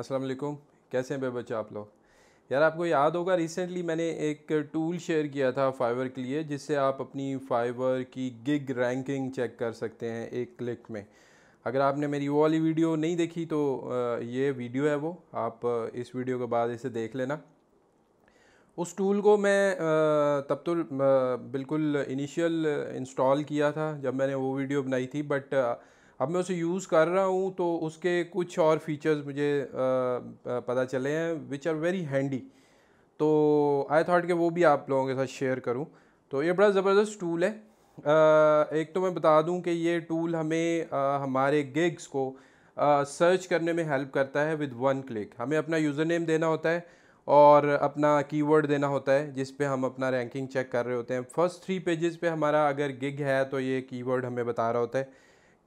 अस्सलाम वालेकुम कैसे हैं बेबच्चे आप लोग यार आपको याद होगा रिसेंटली मैंने एक टूल शेयर किया था फाइवर के लिए जिससे आप अपनी फाइवर की गिग रैंकिंग चेक कर सकते हैं एक क्लिक में अगर आपने मेरी वो वाली वीडियो नहीं देखी तो ये वीडियो है वो आप इस वीडियो के बाद इसे देख लेना उस टूल को मैं तब तो बिल्कुल इनिशियल इंस्टॉल किया था जब मैंने वो वीडियो बनाई थी बट अब मैं उसे यूज़ कर रहा हूँ तो उसके कुछ और फीचर्स मुझे पता चले हैं विच आर वेरी हैंडी तो आई थॉट कि वो भी आप लोगों के साथ शेयर करूँ तो ये बड़ा ज़बरदस्त टूल है एक तो मैं बता दूँ कि ये टूल हमें हमारे गिग्स को सर्च करने में हेल्प करता है विद वन क्लिक हमें अपना यूज़र नेम देना होता है और अपना कीवर्ड देना होता है जिस पे हम अपना रैंकिंग चेक कर रहे होते हैं फर्स्ट थ्री पेजेस पे हमारा अगर गिग है तो ये कीवर्ड हमें बता रहा होता है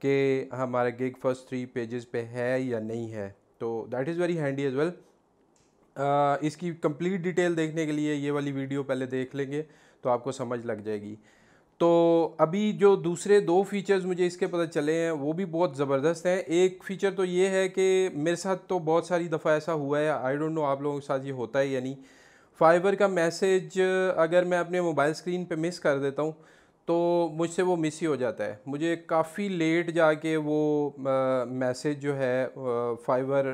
कि हमारा गिग फर्स्ट थ्री पेजेस पे है या नहीं है तो that is very handy as well इसकी कंप्लीट डिटेल देखने के लिए ये वाली वीडियो पहले देख लेंगे तो आपको समझ लग जाएगी तो अभी जो दूसरे दो फीचर्स मुझे इसके पता चले हैं वो भी बहुत ज़बरदस्त हैं एक फ़ीचर तो ये है कि मेरे साथ तो बहुत सारी दफ़ा ऐसा हुआ है आई डोंट नो आप लोगों के साथ ये होता है या नहीं फाइबर का मैसेज अगर मैं अपने मोबाइल स्क्रीन पे मिस कर देता हूँ तो मुझसे वो मिस ही हो जाता है मुझे काफ़ी लेट जाके वो मैसेज जो है फाइवर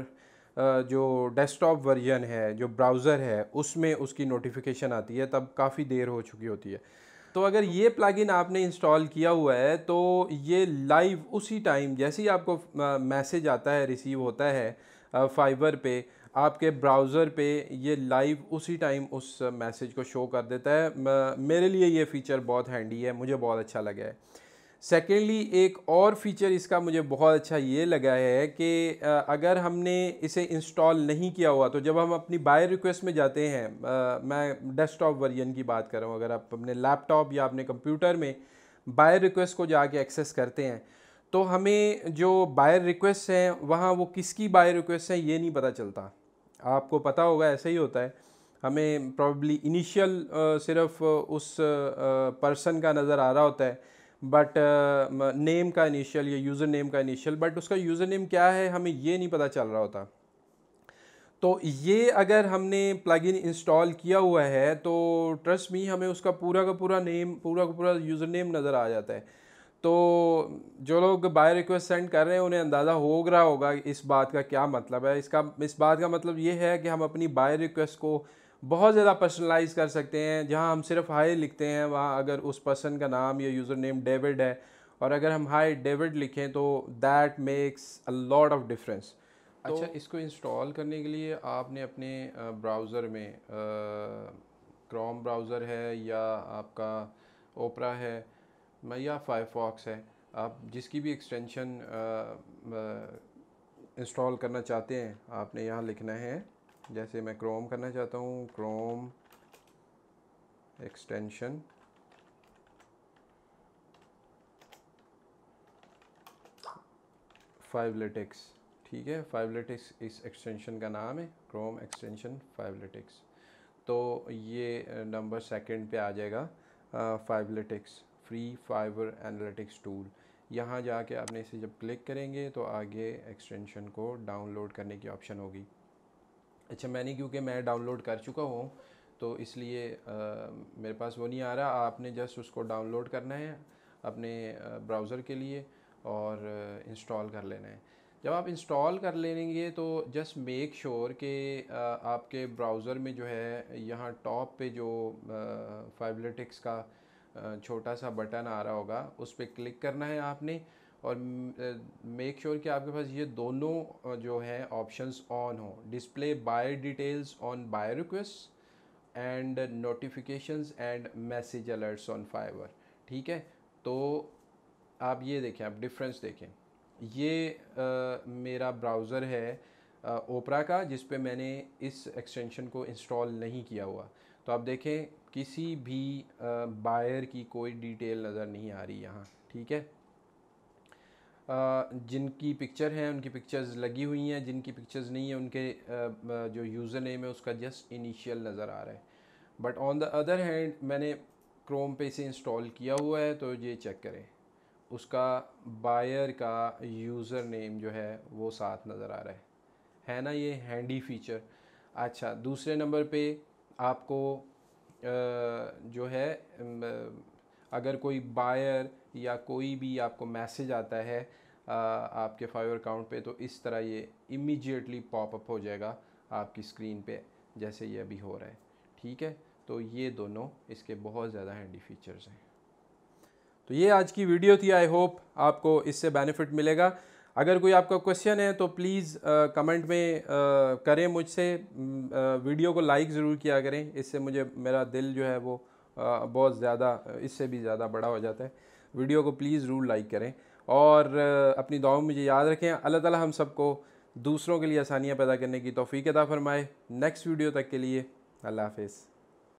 जो डेस्कटॉप वर्जन है जो ब्राउज़र है उसमें उसकी नोटिफिकेशन आती है तब काफ़ी देर हो चुकी होती है तो अगर ये प्लगइन आपने इंस्टॉल किया हुआ है तो ये लाइव उसी टाइम जैसे ही आपको मैसेज आता है रिसीव होता है फाइबर पे आपके ब्राउज़र पे ये लाइव उसी टाइम उस मैसेज को शो कर देता है मेरे लिए ये फ़ीचर बहुत हैंडी है मुझे बहुत अच्छा लगा है सेकेंडली एक और फीचर इसका मुझे बहुत अच्छा ये लगा है कि अगर हमने इसे इंस्टॉल नहीं किया हुआ तो जब हम अपनी बाय रिक्वेस्ट में जाते हैं मैं डेस्कटॉप वर्जन की बात कर रहा हूँ अगर आप अपने लैपटॉप या अपने कंप्यूटर में बाय रिक्वेस्ट को जाके एक्सेस करते हैं तो हमें जो बाय रिक्वेस्ट हैं वहाँ वो किसकी बाय रिक्वेस्ट हैं ये नहीं पता चलता आपको पता होगा ऐसा ही होता है हमें प्रॉब्ली इनिशियल सिर्फ उस पर्सन का नज़र आ रहा होता है बट नेम का इनिशियल या यूज़र नेम का इनिशियल बट उसका यूज़र नेम क्या है हमें ये नहीं पता चल रहा होता तो ये अगर हमने प्लगइन इंस्टॉल किया हुआ है तो ट्रस्ट मी हमें उसका पूरा का पूरा नेम पूरा का पूरा यूज़र नेम नज़र आ जाता है तो जो लोग बाय रिक्वेस्ट सेंड कर रहे हैं उन्हें अंदाज़ा हो रहा होगा इस बात का क्या मतलब है इसका इस बात का मतलब ये है कि हम अपनी बाय रिक्वेस्ट को बहुत ज़्यादा पर्सनलाइज कर सकते हैं जहाँ हम सिर्फ हाई लिखते हैं वहाँ अगर उस पर्सन का नाम या यूज़र नेम डेविड है और अगर हम हाई डेविड लिखें तो that makes a lot of difference अच्छा इसको इंस्टॉल करने के लिए आपने अपने ब्राउज़र में क्रोम ब्राउज़र है या आपका ओपरा है या फायरफॉक्स है आप जिसकी भी एक्सटेंशन इंस्टॉल करना चाहते हैं आपने यहाँ लिखना है जैसे मैं क्रोम करना चाहता हूँ क्रोम एक्सटेंशन फाइवलेटिक्स ठीक है फाइवलेटिक्स इस एक्सटेंशन का नाम है क्रोम एक्सटेंशन फाइवलेटिक्स तो ये नंबर सेकंड पे आ जाएगा फाइवलेटिक्स फ्री फाइबर एनालिटिक्स टूल यहाँ जाके आपने इसे जब क्लिक करेंगे तो आगे एक्सटेंशन को डाउनलोड करने की ऑप्शन होगी अच्छा मैंने क्योंकि मैं डाउनलोड कर चुका हूँ तो इसलिए आ, मेरे पास वो नहीं आ रहा आपने जस्ट उसको डाउनलोड करना है अपने ब्राउज़र के लिए और इंस्टॉल कर लेना है जब आप इंस्टॉल कर लेंगे तो जस्ट मेक श्योर कि आपके ब्राउज़र में जो है यहाँ टॉप पे जो फाइबलेटिक्स का छोटा सा बटन आ रहा होगा उस पर क्लिक करना है आपने और मेक श्योर sure कि आपके पास ये दोनों जो है ऑप्शंस ऑन हो display buyer details on buyer request and notifications and message alerts on Fiverr ठीक है तो आप ये देखें आप डिफरेंस देखें ये आ, मेरा ब्राउज़र है ओपरा का जिस पे मैंने इस एक्सटेंशन को इंस्टॉल नहीं किया हुआ तो आप देखें किसी भी बायर की कोई डिटेल नज़र नहीं आ रही यहाँ ठीक है जिनकी पिक्चर हैं उनकी पिक्चर्स लगी हुई हैं जिनकी पिक्चर्स नहीं है उनके जो यूज़र नेम है उसका जस्ट इनिशियल नज़र आ रहा है but on the other hand मैंने क्रोम पे इसे इंस्टॉल किया हुआ है तो ये चेक करें उसका बायर का यूज़र नेम जो है वो साथ नज़र आ रहा है है ना ये हैंडी फीचर अच्छा दूसरे नंबर पे आपको जो है अगर कोई बायर या कोई भी आपको मैसेज आता है आपके फाइवर अकाउंट पे तो इस तरह ये इमीडिएटली पॉपअप हो जाएगा आपकी स्क्रीन पे जैसे ये अभी हो रहा है ठीक है तो ये दोनों इसके बहुत ज़्यादा हैंडी फीचर्स हैं तो ये आज की वीडियो थी आई होप आपको इससे बेनिफिट मिलेगा अगर कोई आपका क्वेश्चन है तो प्लीज़ कमेंट में आ, करें मुझसे वीडियो को लाइक ज़रूर किया करें इससे मुझे मेरा दिल जो है वो आ, बहुत ज़्यादा इससे भी ज़्यादा बड़ा हो जाता है वीडियो को प्लीज़ ज़रूर लाइक करें और अपनी दुआ में मुझे याद रखें अल्लाह ताला हम सबको दूसरों के लिए आसानियाँ पैदा करने की तोफ़ी अदा फरमाए नेक्स्ट वीडियो तक के लिए अल्लाह हाफिज़